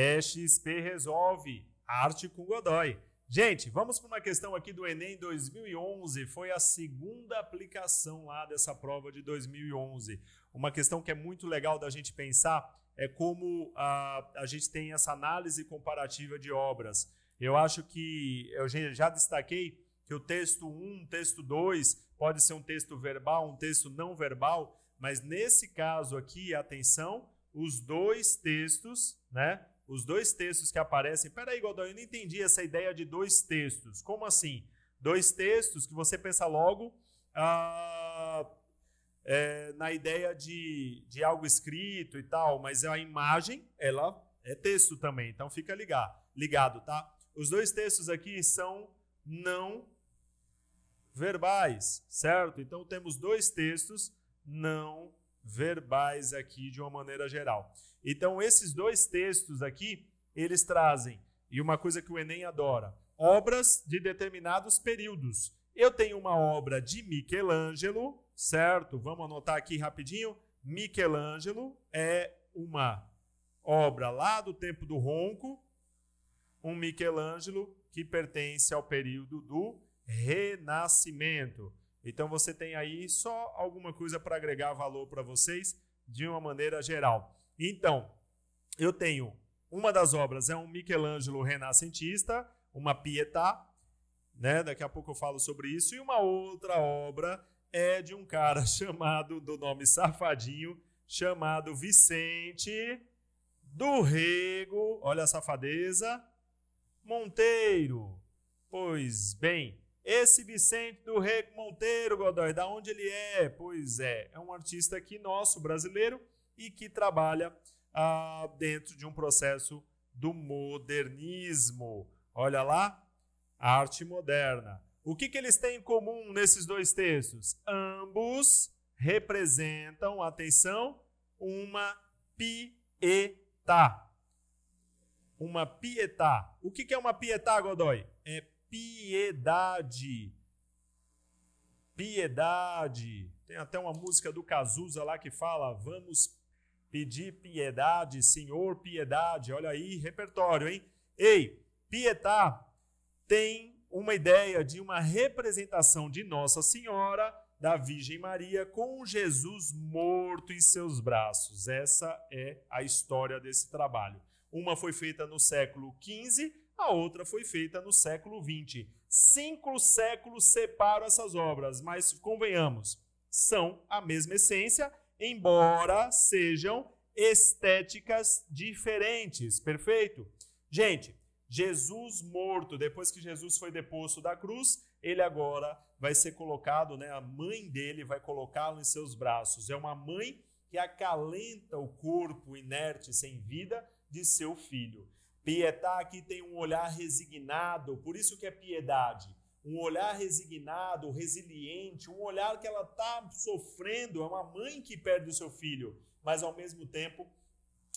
É XP Resolve, arte com Godoy. Gente, vamos para uma questão aqui do Enem 2011. Foi a segunda aplicação lá dessa prova de 2011. Uma questão que é muito legal da gente pensar é como a, a gente tem essa análise comparativa de obras. Eu acho que eu já destaquei que o texto 1, texto 2 pode ser um texto verbal, um texto não verbal, mas nesse caso aqui, atenção, os dois textos, né? os dois textos que aparecem. aí Godoy eu não entendi essa ideia de dois textos. Como assim? Dois textos que você pensa logo ah, é, na ideia de, de algo escrito e tal, mas a imagem, ela é texto também, então fica ligar, ligado, tá? Os dois textos aqui são não verbais, certo? Então temos dois textos não verbais verbais aqui de uma maneira geral. Então, esses dois textos aqui, eles trazem, e uma coisa que o Enem adora, obras de determinados períodos. Eu tenho uma obra de Michelangelo, certo? Vamos anotar aqui rapidinho. Michelangelo é uma obra lá do tempo do Ronco, um Michelangelo que pertence ao período do Renascimento. Então você tem aí só alguma coisa para agregar valor para vocês de uma maneira geral. Então, eu tenho uma das obras é um Michelangelo renascentista, uma Pietà, né? Daqui a pouco eu falo sobre isso, e uma outra obra é de um cara chamado do nome safadinho, chamado Vicente do Rego, olha a safadeza, Monteiro. Pois bem, esse Vicente do Rego Monteiro, Godoy, da onde ele é? Pois é, é um artista aqui nosso, brasileiro, e que trabalha ah, dentro de um processo do modernismo. Olha lá, arte moderna. O que, que eles têm em comum nesses dois textos? Ambos representam, atenção, uma pietá. Uma pietá. O que, que é uma pietá, Godoy? É piedade. Piedade. Tem até uma música do Cazuza lá que fala: Vamos pedir piedade, Senhor, piedade. Olha aí, repertório, hein? Ei, pietá tem uma ideia de uma representação de Nossa Senhora, da Virgem Maria, com Jesus morto em seus braços. Essa é a história desse trabalho. Uma foi feita no século XV, a outra foi feita no século XX. Cinco séculos separam essas obras, mas convenhamos, são a mesma essência, embora sejam estéticas diferentes, perfeito? Gente, Jesus morto, depois que Jesus foi deposto da cruz, ele agora vai ser colocado, né, a mãe dele vai colocá-lo em seus braços. É uma mãe que acalenta o corpo inerte sem vida de seu filho. Pietá aqui tem um olhar resignado, por isso que é piedade. Um olhar resignado, resiliente, um olhar que ela está sofrendo, é uma mãe que perde o seu filho, mas ao mesmo tempo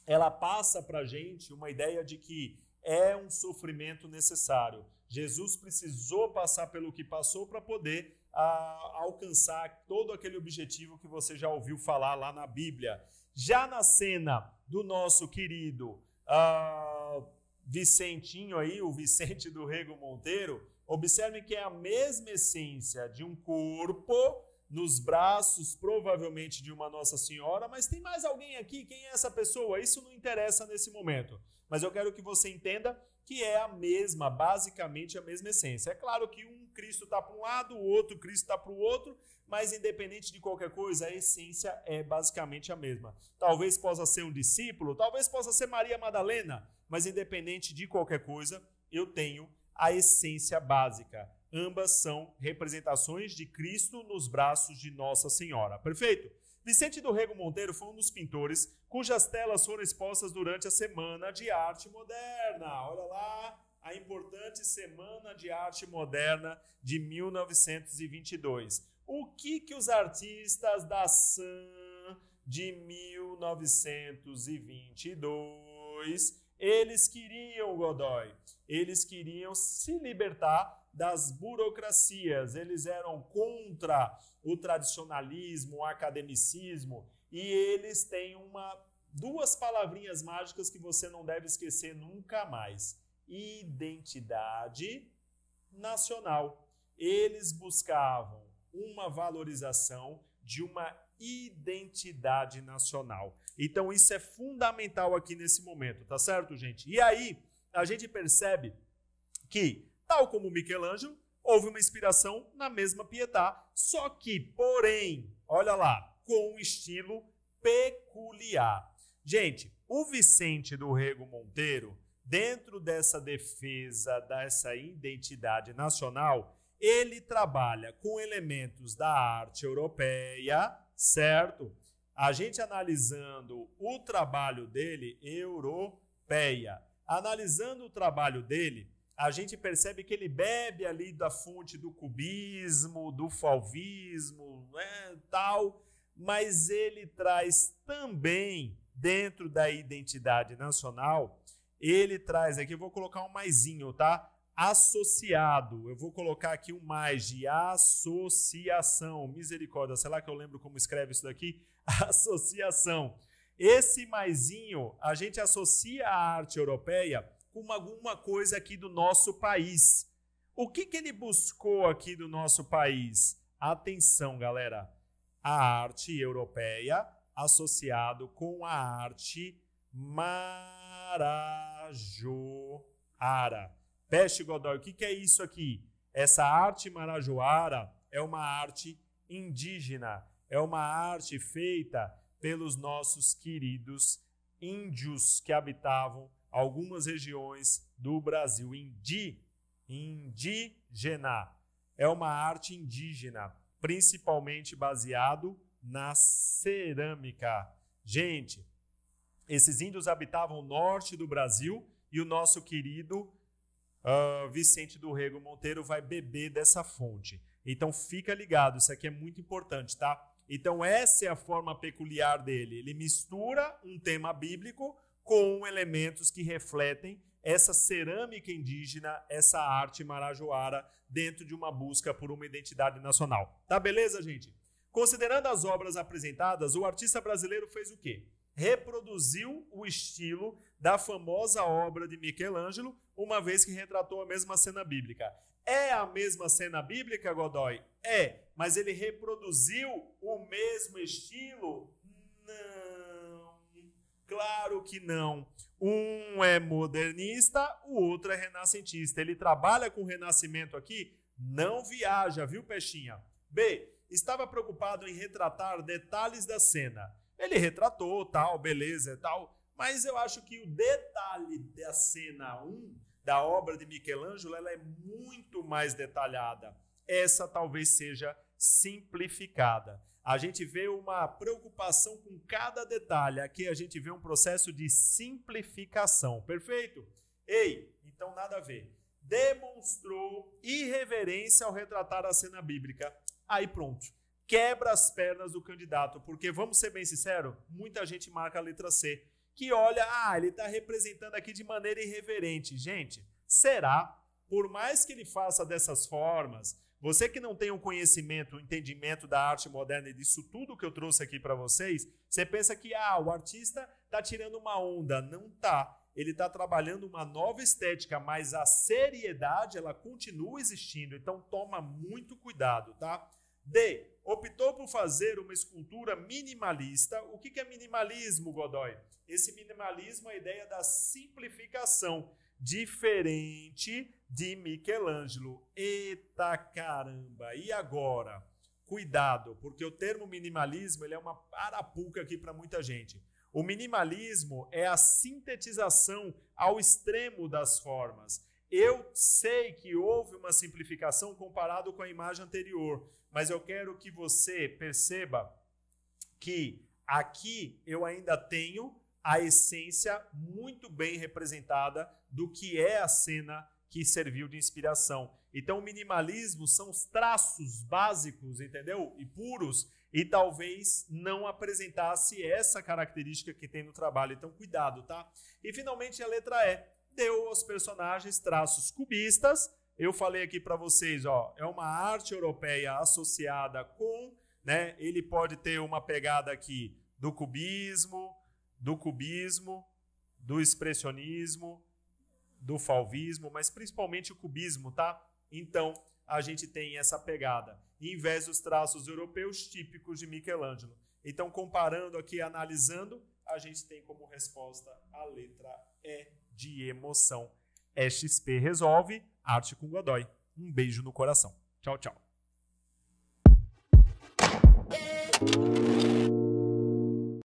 ela passa para a gente uma ideia de que é um sofrimento necessário. Jesus precisou passar pelo que passou para poder a, alcançar todo aquele objetivo que você já ouviu falar lá na Bíblia. Já na cena do nosso querido. Ah, Vicentinho aí, o Vicente do Rego Monteiro, Observe que é a mesma essência de um corpo nos braços, provavelmente de uma Nossa Senhora, mas tem mais alguém aqui? Quem é essa pessoa? Isso não interessa nesse momento. Mas eu quero que você entenda que é a mesma, basicamente a mesma essência. É claro que um Cristo está para um lado, o outro Cristo está para o outro, mas independente de qualquer coisa, a essência é basicamente a mesma. Talvez possa ser um discípulo, talvez possa ser Maria Madalena, mas independente de qualquer coisa, eu tenho a essência básica. Ambas são representações de Cristo nos braços de Nossa Senhora. Perfeito? Vicente do Rego Monteiro foi um dos pintores cujas telas foram expostas durante a Semana de Arte Moderna. Olha lá, a importante Semana de Arte Moderna de 1922. O que, que os artistas da SAM de 1922 eles queriam, Godoy? Eles queriam se libertar das burocracias. Eles eram contra o tradicionalismo, o academicismo, e eles têm uma duas palavrinhas mágicas que você não deve esquecer nunca mais identidade nacional. Eles buscavam uma valorização de uma identidade nacional. Então isso é fundamental aqui nesse momento, tá certo, gente? E aí a gente percebe que, tal como Michelangelo, houve uma inspiração na mesma Pietà, só que, porém, olha lá, com um estilo peculiar. Gente, o Vicente do Rego Monteiro, dentro dessa defesa dessa identidade nacional, ele trabalha com elementos da arte europeia, certo? A gente analisando o trabalho dele, europeia, analisando o trabalho dele, a gente percebe que ele bebe ali da fonte do cubismo, do falvismo né, tal, mas ele traz também dentro da identidade nacional ele traz aqui, eu vou colocar um maisinho, tá? Associado, eu vou colocar aqui um mais de associação, misericórdia, sei lá que eu lembro como escreve isso daqui, associação. Esse maisinho, a gente associa a arte europeia com alguma coisa aqui do nosso país. O que, que ele buscou aqui do nosso país? Atenção, galera. A arte europeia associado com a arte maravilhosa marajoara. Peste Godoy, o que, que é isso aqui? Essa arte marajoara é uma arte indígena, é uma arte feita pelos nossos queridos índios que habitavam algumas regiões do Brasil. Indi, indígena, é uma arte indígena, principalmente baseado na cerâmica. Gente, esses índios habitavam o norte do Brasil e o nosso querido uh, Vicente do Rego Monteiro vai beber dessa fonte. Então fica ligado, isso aqui é muito importante, tá? Então essa é a forma peculiar dele. Ele mistura um tema bíblico com elementos que refletem essa cerâmica indígena, essa arte marajoara dentro de uma busca por uma identidade nacional. Tá beleza, gente? Considerando as obras apresentadas, o artista brasileiro fez o quê? reproduziu o estilo da famosa obra de Michelangelo, uma vez que retratou a mesma cena bíblica. É a mesma cena bíblica, Godoy? É, mas ele reproduziu o mesmo estilo? Não. Claro que não. Um é modernista, o outro é renascentista. Ele trabalha com o renascimento aqui? Não viaja, viu, Peixinha? B. Estava preocupado em retratar detalhes da cena ele retratou, tal, beleza, tal. Mas eu acho que o detalhe da cena 1, da obra de Michelangelo, ela é muito mais detalhada. Essa talvez seja simplificada. A gente vê uma preocupação com cada detalhe. Aqui a gente vê um processo de simplificação. Perfeito? Ei, então nada a ver. Demonstrou irreverência ao retratar a cena bíblica. Aí pronto quebra as pernas do candidato, porque vamos ser bem sinceros, muita gente marca a letra C, que olha, ah, ele está representando aqui de maneira irreverente. Gente, será? Por mais que ele faça dessas formas, você que não tem um conhecimento, um entendimento da arte moderna e disso tudo que eu trouxe aqui para vocês, você pensa que ah, o artista está tirando uma onda. Não tá. Ele está trabalhando uma nova estética, mas a seriedade ela continua existindo. Então toma muito cuidado, tá? D. Optou por fazer uma escultura minimalista. O que é minimalismo, Godoy? Esse minimalismo é a ideia da simplificação, diferente de Michelangelo. Eita caramba! E agora? Cuidado, porque o termo minimalismo ele é uma arapuca aqui para muita gente. O minimalismo é a sintetização ao extremo das formas. Eu sei que houve uma simplificação comparado com a imagem anterior, mas eu quero que você perceba que aqui eu ainda tenho a essência muito bem representada do que é a cena que serviu de inspiração. Então, o minimalismo são os traços básicos, entendeu? E puros, e talvez não apresentasse essa característica que tem no trabalho. Então, cuidado, tá? E finalmente a letra E deu aos personagens traços cubistas. Eu falei aqui para vocês, ó, é uma arte europeia associada com, né? Ele pode ter uma pegada aqui do cubismo, do cubismo, do expressionismo, do falvismo, mas principalmente o cubismo, tá? Então, a gente tem essa pegada, em vez dos traços europeus típicos de Michelangelo. Então, comparando aqui, analisando, a gente tem como resposta a letra E de emoção. XP Resolve, Arte com Godoy. Um beijo no coração. Tchau, tchau.